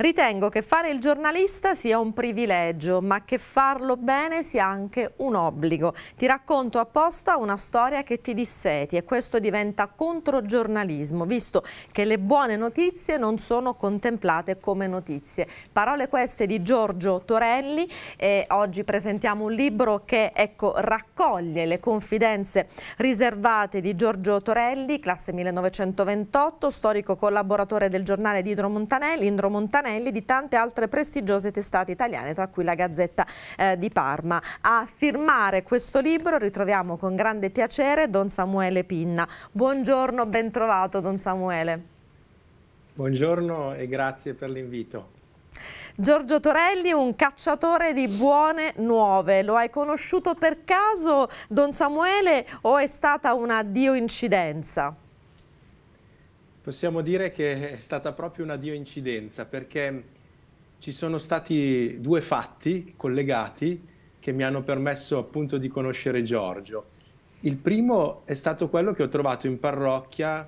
Ritengo che fare il giornalista sia un privilegio, ma che farlo bene sia anche un obbligo. Ti racconto apposta una storia che ti disseti e questo diventa controgiornalismo, visto che le buone notizie non sono contemplate come notizie. Parole queste di Giorgio Torelli e oggi presentiamo un libro che ecco, raccoglie le confidenze riservate di Giorgio Torelli, classe 1928, storico collaboratore del giornale di Indro Montanelli, Indro Montanelli Anelli di tante altre prestigiose testate italiane, tra cui la Gazzetta eh, di Parma. A firmare questo libro ritroviamo con grande piacere Don Samuele Pinna. Buongiorno, ben trovato Don Samuele. Buongiorno e grazie per l'invito. Giorgio Torelli, un cacciatore di buone nuove, lo hai conosciuto per caso Don Samuele o è stata una dio incidenza? possiamo dire che è stata proprio una dio incidenza perché ci sono stati due fatti collegati che mi hanno permesso appunto di conoscere Giorgio. Il primo è stato quello che ho trovato in parrocchia,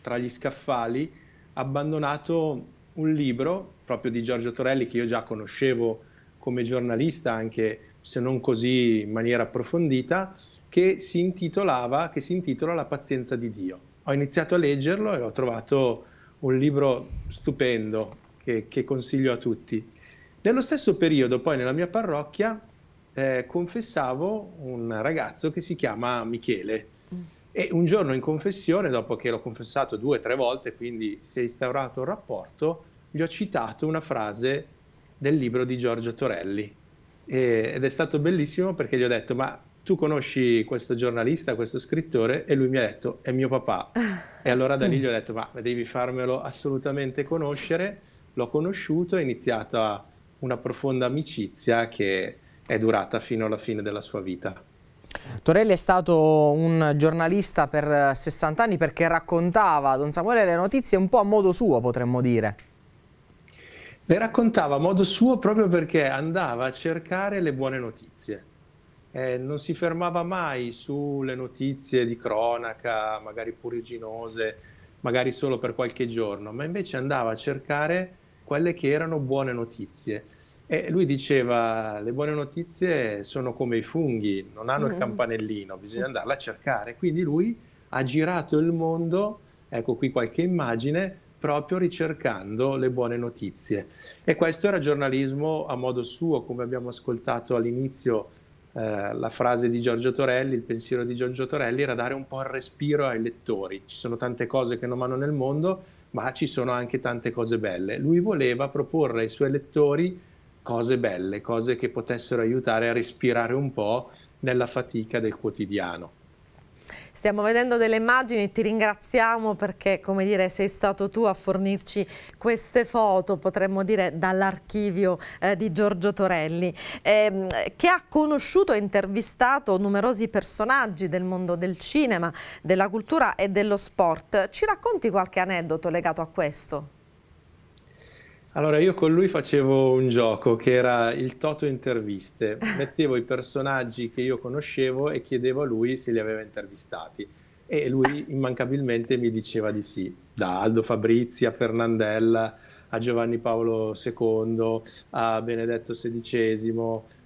tra gli scaffali, abbandonato un libro proprio di Giorgio Torelli che io già conoscevo come giornalista, anche se non così in maniera approfondita, che si, intitolava, che si intitola La pazienza di Dio ho iniziato a leggerlo e ho trovato un libro stupendo che, che consiglio a tutti. Nello stesso periodo, poi nella mia parrocchia, eh, confessavo un ragazzo che si chiama Michele. E un giorno in confessione, dopo che l'ho confessato due o tre volte, quindi si è instaurato un rapporto, gli ho citato una frase del libro di Giorgio Torelli. E, ed è stato bellissimo perché gli ho detto: Ma tu conosci questo giornalista, questo scrittore? E lui mi ha detto, è mio papà. E allora da lì gli ho mm. detto, ma devi farmelo assolutamente conoscere. L'ho conosciuto, è iniziata una profonda amicizia che è durata fino alla fine della sua vita. Torelli è stato un giornalista per 60 anni perché raccontava Don Samuele le notizie un po' a modo suo, potremmo dire. Le raccontava a modo suo proprio perché andava a cercare le buone notizie eh, non si fermava mai sulle notizie di cronaca, magari puriginose, magari solo per qualche giorno, ma invece andava a cercare quelle che erano buone notizie. E lui diceva, le buone notizie sono come i funghi, non hanno il mm. campanellino, bisogna andarla a cercare. Quindi lui ha girato il mondo, ecco qui qualche immagine, proprio ricercando le buone notizie. E questo era giornalismo a modo suo, come abbiamo ascoltato all'inizio eh, la frase di Giorgio Torelli, il pensiero di Giorgio Torelli era dare un po' il respiro ai lettori. Ci sono tante cose che non vanno nel mondo, ma ci sono anche tante cose belle. Lui voleva proporre ai suoi lettori cose belle, cose che potessero aiutare a respirare un po' nella fatica del quotidiano. Stiamo vedendo delle immagini, ti ringraziamo perché come dire sei stato tu a fornirci queste foto, potremmo dire dall'archivio eh, di Giorgio Torelli, ehm, che ha conosciuto e intervistato numerosi personaggi del mondo del cinema, della cultura e dello sport. Ci racconti qualche aneddoto legato a questo? Allora, io con lui facevo un gioco che era il Toto Interviste. Mettevo i personaggi che io conoscevo e chiedevo a lui se li aveva intervistati. E lui immancabilmente mi diceva di sì, da Aldo Fabrizi a Fernandella, a Giovanni Paolo II, a Benedetto XVI,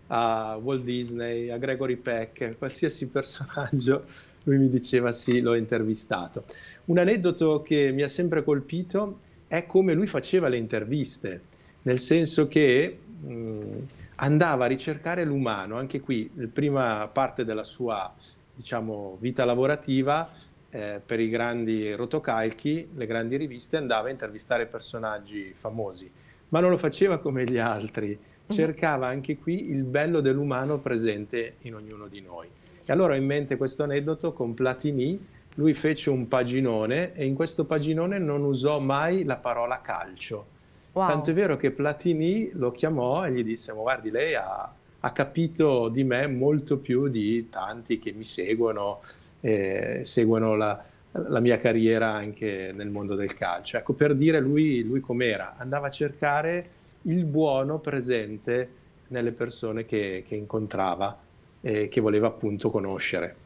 a Walt Disney, a Gregory Peck, qualsiasi personaggio, lui mi diceva sì, l'ho intervistato. Un aneddoto che mi ha sempre colpito è come lui faceva le interviste, nel senso che mh, mm, andava a ricercare l'umano, anche qui, la prima parte della sua diciamo, vita lavorativa, eh, per i grandi rotocalchi, le grandi riviste, andava a intervistare personaggi famosi, ma non lo faceva come gli altri, mhm. cercava anche qui il bello dell'umano presente in ognuno di noi. E allora ho in mente questo aneddoto con Platini lui fece un paginone e in questo paginone non usò mai la parola calcio. Wow. Tanto è vero che Platini lo chiamò e gli disse, ma guardi, lei ha, ha capito di me molto più di tanti che mi seguono, eh, seguono la, la, mia carriera anche nel mondo del calcio. Ecco, per dire lui, lui com'era, andava a cercare il buono presente nelle persone che, che incontrava e che voleva appunto conoscere.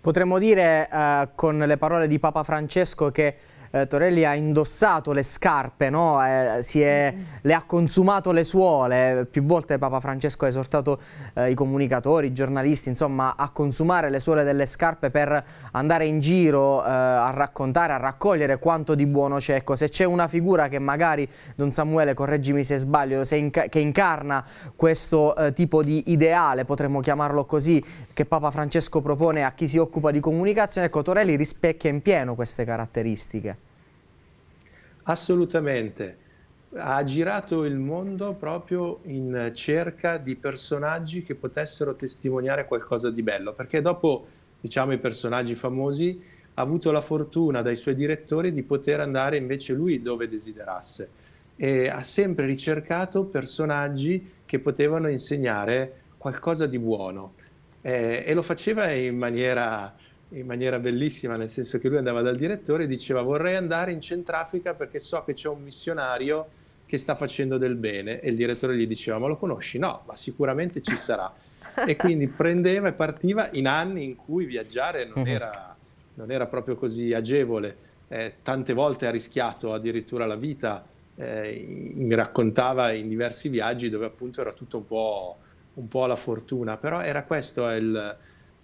Potremmo dire eh, con le parole di Papa Francesco che eh, Torelli ha indossato le scarpe, no? eh, è, mm-hmm. le ha consumato le suole, più volte Papa Francesco ha esortato eh, i comunicatori, i giornalisti, insomma, a consumare le suole delle scarpe per andare in giro eh, a raccontare, a raccogliere quanto di buono c'è. Ecco, se c'è una figura che magari, Don Samuele, correggimi se sbaglio, se inca che incarna questo eh, tipo di ideale, potremmo chiamarlo così, che Papa Francesco propone a chi si occupa di comunicazione, ecco, Torelli rispecchia in pieno queste caratteristiche. Assolutamente. Ha girato il mondo proprio in cerca di personaggi che potessero testimoniare qualcosa di bello, perché dopo, diciamo, i personaggi famosi ha avuto la fortuna dai suoi direttori di poter andare invece lui dove desiderasse e ha sempre ricercato personaggi che potevano insegnare qualcosa di buono eh, e lo faceva in maniera in maniera bellissima, nel senso che lui andava dal direttore e diceva vorrei andare in Centrafrica perché so che c'è un missionario che sta facendo del bene e il direttore gli diceva ma lo conosci? No, ma sicuramente ci sarà. e quindi prendeva e partiva in anni in cui viaggiare non mhm. era, non era proprio così agevole. Eh, tante volte ha rischiato addirittura la vita, eh, mi raccontava in diversi viaggi dove appunto era tutto un po', un po alla fortuna, però era questo il,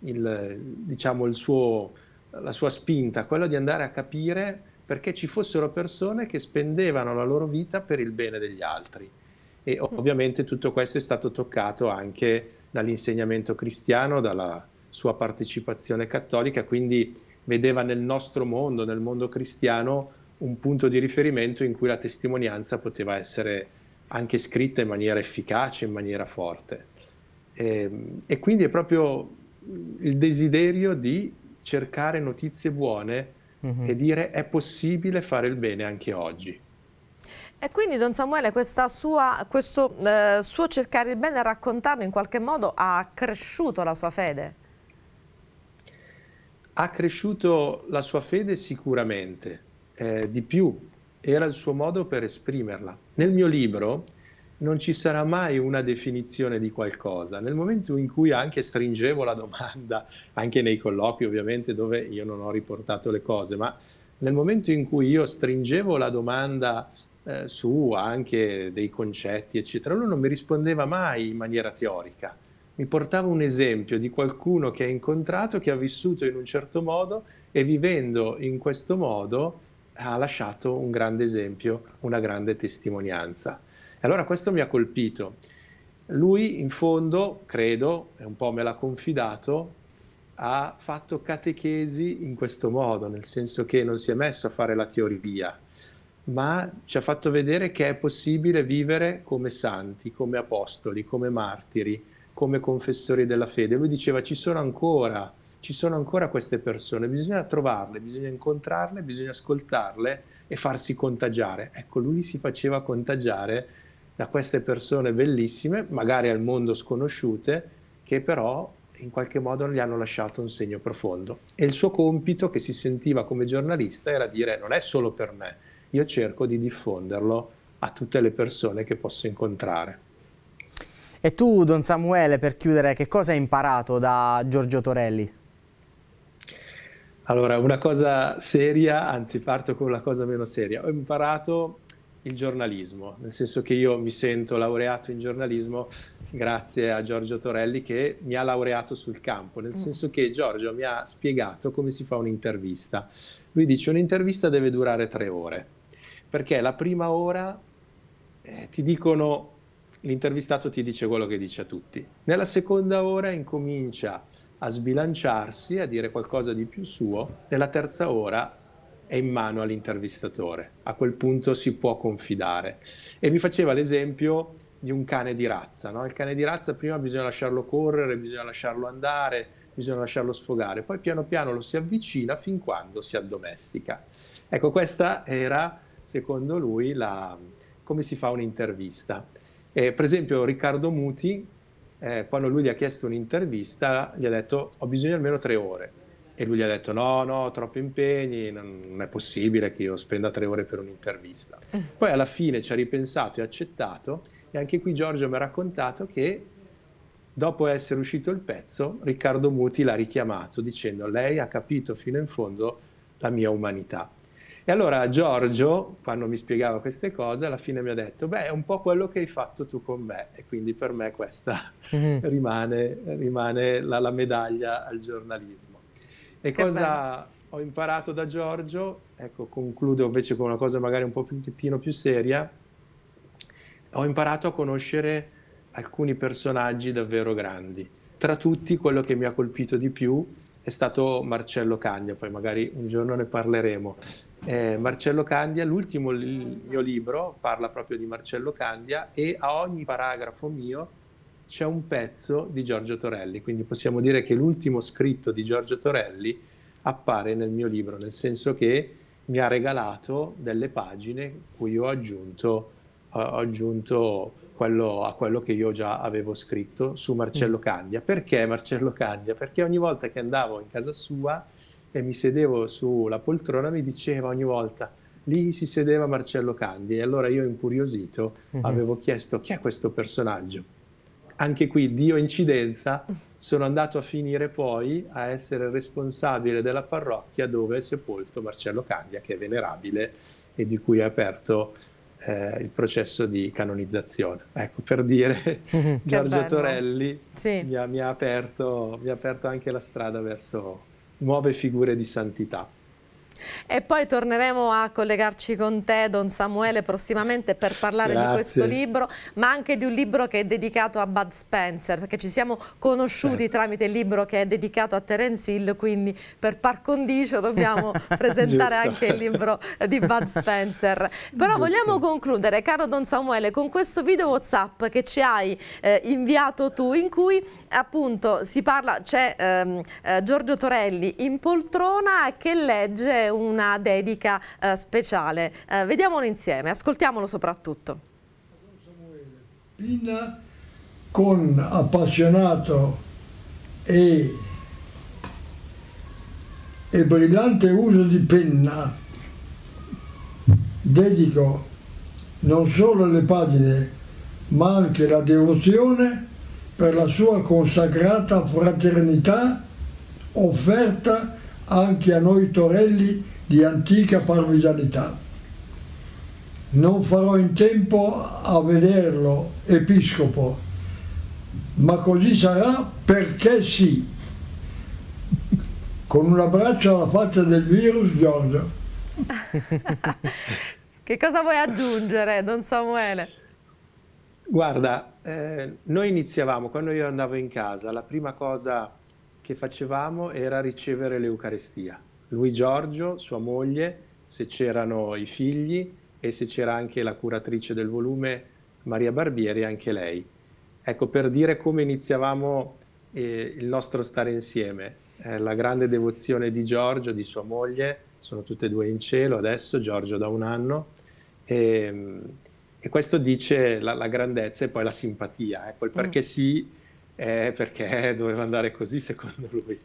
il, diciamo, il suo, la sua spinta, quella di andare a capire perché ci fossero persone che spendevano la loro vita per il bene degli altri. E ovviamente tutto questo è stato toccato anche dall'insegnamento cristiano, dalla sua partecipazione cattolica, quindi vedeva nel nostro mondo, nel mondo cristiano, un punto di riferimento in cui la testimonianza poteva essere anche scritta in maniera efficace, in maniera forte. E, ehm, e quindi è proprio il desiderio di cercare notizie buone mm-hmm. e dire è possibile fare il bene anche oggi. E quindi Don Samuele sua, questo eh, suo cercare il bene e raccontarlo in qualche modo ha cresciuto la sua fede? Ha cresciuto la sua fede sicuramente, eh, di più, era il suo modo per esprimerla. Nel mio libro non ci sarà mai una definizione di qualcosa. Nel momento in cui anche stringevo la domanda, anche nei colloqui ovviamente dove io non ho riportato le cose, ma nel momento in cui io stringevo la domanda eh, su anche dei concetti, eccetera, lui non mi rispondeva mai in maniera teorica. Mi portava un esempio di qualcuno che ha incontrato, che ha vissuto in un certo modo e vivendo in questo modo ha lasciato un grande esempio, una grande testimonianza allora questo mi ha colpito. Lui in fondo, credo, e un po' me l'ha confidato, ha fatto catechesi in questo modo, nel senso che non si è messo a fare la teoria, ma ci ha fatto vedere che è possibile vivere come santi, come apostoli, come martiri, come confessori della fede. Lui diceva ci sono ancora, ci sono ancora queste persone, bisogna trovarle, bisogna incontrarle, bisogna ascoltarle e farsi contagiare. Ecco, lui si faceva contagiare da queste persone bellissime, magari al mondo sconosciute, che però in qualche modo gli hanno lasciato un segno profondo. E il suo compito che si sentiva come giornalista era dire non è solo per me, io cerco di diffonderlo a tutte le persone che posso incontrare. E tu, Don Samuele, per chiudere, che cosa hai imparato da Giorgio Torelli? Allora, una cosa seria, anzi parto con la cosa meno seria. Ho imparato il giornalismo, nel senso che io mi sento laureato in giornalismo grazie a Giorgio Torelli che mi ha laureato sul campo, nel mm. senso che Giorgio mi ha spiegato come si fa un'intervista. Lui dice un'intervista deve durare tre ore, perché la prima ora eh, ti dicono, l'intervistato ti dice quello che dice a tutti, nella seconda ora incomincia a sbilanciarsi, a dire qualcosa di più suo, nella terza ora è in mano all'intervistatore, a quel punto si può confidare. E mi faceva l'esempio di un cane di razza, no? il cane di razza prima bisogna lasciarlo correre, bisogna lasciarlo andare, bisogna lasciarlo sfogare, poi piano piano lo si avvicina fin quando si addomestica. Ecco, questa era, secondo lui, la, come si fa un'intervista. Eh, per esempio Riccardo Muti, eh, quando lui gli ha chiesto un'intervista, gli ha detto ho bisogno di almeno tre ore e lui gli ha detto: No, no, troppi impegni, non è possibile che io spenda tre ore per un'intervista. Poi alla fine ci ha ripensato e accettato, e anche qui Giorgio mi ha raccontato che dopo essere uscito il pezzo, Riccardo Muti l'ha richiamato dicendo: Lei ha capito fino in fondo la mia umanità. E allora Giorgio, quando mi spiegava queste cose, alla fine mi ha detto, beh, è un po' quello che hai fatto tu con me e quindi per me questa mm-hmm. rimane, rimane la, la medaglia al giornalismo. E che cosa bello. ho imparato da Giorgio? Ecco, concludo invece con una cosa magari un po' più, pochettino più seria. Ho imparato a conoscere alcuni personaggi davvero grandi. Tra tutti, quello che mi ha colpito di più è stato Marcello Candia, poi magari un giorno ne parleremo. Eh, Marcello Candia, l'ultimo li- mio libro parla proprio di Marcello Candia e a ogni paragrafo mio c'è un pezzo di Giorgio Torelli, quindi possiamo dire che l'ultimo scritto di Giorgio Torelli appare nel mio libro, nel senso che mi ha regalato delle pagine cui ho aggiunto, ho aggiunto quello, a quello che io già avevo scritto su Marcello mm. Candia. Perché Marcello Candia? Perché ogni volta che andavo in casa sua e mi sedevo sulla poltrona mi diceva ogni volta lì si sedeva Marcello Candia e allora io incuriosito mm-hmm. avevo chiesto chi è questo personaggio anche qui Dio incidenza, sono andato a finire poi a essere responsabile della parrocchia dove è sepolto Marcello Candia, che è venerabile e di cui è aperto eh, il processo di canonizzazione. Ecco, per dire, Giorgio bello. Torelli sì. mi, ha, mi, ha aperto, mi ha aperto anche la strada verso nuove figure di santità. E poi torneremo a collegarci con te, Don Samuele, prossimamente per parlare Grazie. di questo libro, ma anche di un libro che è dedicato a Bud Spencer, perché ci siamo conosciuti certo. tramite il libro che è dedicato a Terence Hill, quindi per par condicio dobbiamo presentare anche il libro di Bud Spencer. Però Giusto. vogliamo concludere, caro Don Samuele, con questo video WhatsApp che ci hai eh, inviato tu, in cui appunto si parla, c'è ehm, eh, Giorgio Torelli in poltrona che legge una dedica eh, speciale. Eh, vediamolo insieme, ascoltiamolo soprattutto. Pinna con appassionato e, e brillante uso di penna dedico non solo le pagine ma anche la devozione per la sua consacrata fraternità offerta anche a noi torelli di antica parmigianità. Non farò in tempo a vederlo, episcopo, ma così sarà perché sì. Con un abbraccio alla faccia del virus, Giorgio. che cosa vuoi aggiungere, Don Samuele? Guarda, eh, noi iniziavamo, quando io andavo in casa, la prima cosa che facevamo era ricevere l'Eucarestia. Lui Giorgio, sua moglie, se c'erano i figli e se c'era anche la curatrice del volume Maria Barbieri, anche lei. Ecco, per dire come iniziavamo eh, il nostro stare insieme, eh, la grande devozione di Giorgio, di sua moglie, sono tutte e due in cielo adesso, Giorgio da un anno, e, ehm, e questo dice la, la, grandezza e poi la simpatia, ecco, il mm. perché mm. sì eh, perché doveva andare così secondo lui.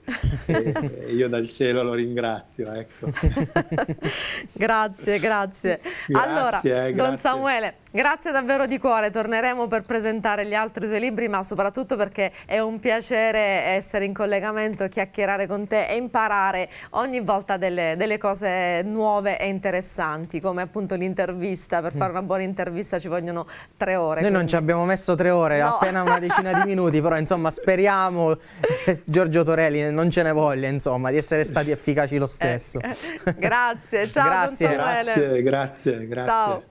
E io dal cielo lo ringrazio. Ecco. grazie, grazie, grazie. Allora, eh, grazie. Don Samuele, grazie davvero di cuore. Torneremo per presentare gli altri tuoi libri, ma soprattutto perché è un piacere essere in collegamento, chiacchierare con te e imparare ogni volta delle, delle cose nuove e interessanti, come appunto l'intervista. Per fare una buona intervista ci vogliono tre ore. Noi quindi... non ci abbiamo messo tre ore, no. appena una decina di minuti, però insomma speriamo, Giorgio Torelli non ce ne voglia insomma, di essere stati efficaci lo eh, stesso. Eh, grazie, ciao grazie. Don Samuele. Grazie, grazie, grazie. Ciao.